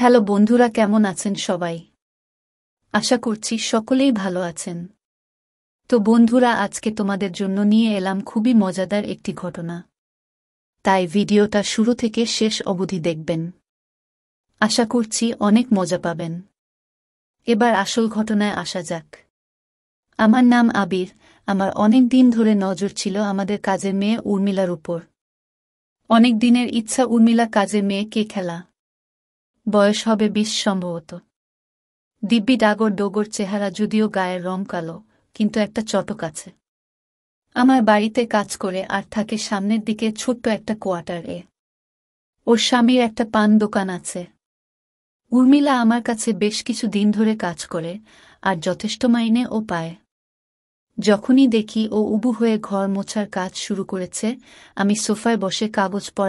hello বন্ধুরা কেমন আছেন সবাই আশা করছি সকলেই ভালো আছেন তো বন্ধুরা আজকে তোমাদের জন্য নিয়ে এলাম খুবই মজাদার একটি ঘটনা তাই ভিডিওটা শুরু থেকে শেষ অবধি দেখবেন আশা করছি অনেক মজা পাবেন এবার আসল ঘটনায় আসা যাক আমার নাম আবির আমার অনেক দিন ধরে নজর ছিল আমাদের কাজের মেয়ে উর্মিলার উপর অনেক দিনের ইচ্ছা উর্মিলা কাজের কে খেলা বয়স হবে বিশ সম্ভবত দিব্যি ডাগর ডোগর চেহারা যদিও গায়ের রং কালো কিন্তু একটা চটক আছে আমার বাড়িতে কাজ করে আর থাকে সামনের দিকে ছোট্ট একটা কোয়ার্টার এ ওর স্বামীর একটা পান দোকান আছে উর্মিলা আমার কাছে বেশ কিছু দিন ধরে কাজ করে আর যথেষ্ট মাইনে ও পায় যখনই দেখি ও উবু হয়ে ঘর মোছার কাজ শুরু করেছে আমি সোফায় বসে কাগজ পড়া